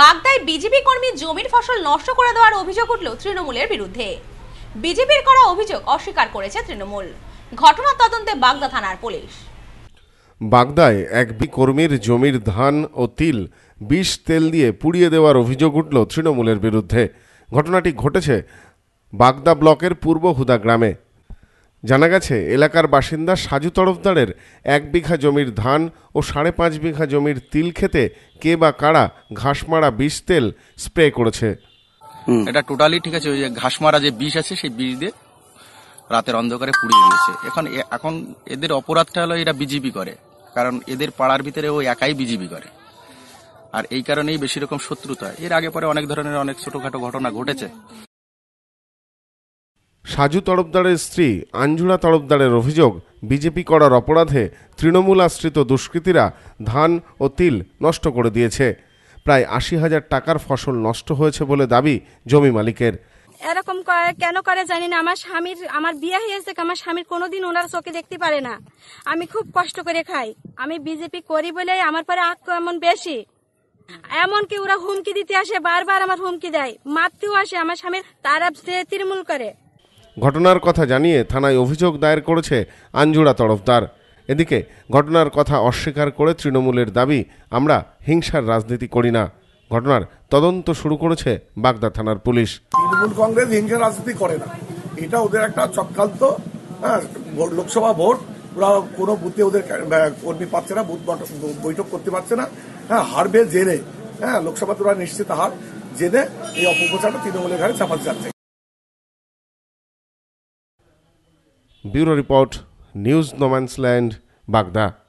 বাগদায় BJP কর্মী জমির ফসল নষ্ট করে দেওয়ার অভিযোগ উঠল তৃণমূলের বিরুদ্ধে বিজেপির করা অভিযোগ অস্বীকার করেছে তৃণমূল ঘটনার তদন্তে বাগদা থানার পুলিশ বাগদায় এক কর্মীর জমির ধান ও তিল বিষ তেল দিয়ে পুড়িয়ে দেওয়ার অভিযোগ উঠল তৃণমূলের বিরুদ্ধে ঘটনাটি ঘটেছে বাগদা ব্লকের পূর্ব হুদা গ্রামে জানা গেছে এলাকার বাসিন্দা সাজু তরফদারের এক বিঘা জমির ধান ও সাড়ে পাঁচ বিঘা জমির তিল খেতে কে বা কারা ঘাসমারা বিষ তেল স্প্রে করেছে এটা টোটালি ঠিক আছে ওই যে ঘাসমারা যে বিষ আছে সেই বিষ দিয়ে রাতের অন্ধকারে পুড়িয়ে দিয়েছে এখন এখন এদের অপরাধটা হলো এরা বিজিবি করে কারণ এদের পাড়ার ভিতরে ও একাই বিজিবি করে আর এই কারণেই বেশি রকম শত্রুতা এর আগে পরে অনেক ধরনের অনেক ছোটখাটো ঘটনা ঘটেছে সাজু তরফদারের স্ত্রী আঞ্জুরা তরফদারের অভিযোগ বিজেপি করার অপরাধে তৃণমূল আশ্রিত দুষ্কৃতীরা ধান ও তিল নষ্ট করে দিয়েছে প্রায় আশি হাজার টাকার ফসল নষ্ট হয়েছে বলে দাবি জমি মালিকের এরকম কেন করে জানি না আমার স্বামীর আমার বিয়ে হয়েছে আমার স্বামীর কোনোদিন ওনার চোখে দেখতে পারে না আমি খুব কষ্ট করে খাই আমি বিজেপি করি বলে আমার পরে এমন বেশি এমনকি ওরা হুমকি দিতে আসে বারবার আমার হুমকি দেয় মাতৃও আসে আমার স্বামীর তারা তৃণমূল করে ঘটনার কথা জানিয়ে থানায় অভিযোগ দায়ের করেছে আঞ্জুড়া তরফদার এদিকে ঘটনার কথা অস্বীকার করে তৃণমূলের দাবি আমরা হিংসার রাজনীতি করি না ঘটনার তদন্ত শুরু করেছে বাগদা থানার পুলিশ তৃণমূল কংগ্রেস হিংসা রাজনীতি করে না এটা ওদের একটা চক্রান্ত হ্যাঁ, লোকসভা ভোট ওরা কোনো বুথে ওদের কর্মী পাচ্ছে না বুথ বৈঠক করতে পারছে না হ্যাঁ হারবে জেনে হ্যাঁ লোকসভা ওরা নিশ্চিত হার জেনে এই অপপ্রচারটা তৃণমূলের ঘাড়ে চাপাতে যাচ্ছে Bureau Report, News No Man's Land, Baghdad.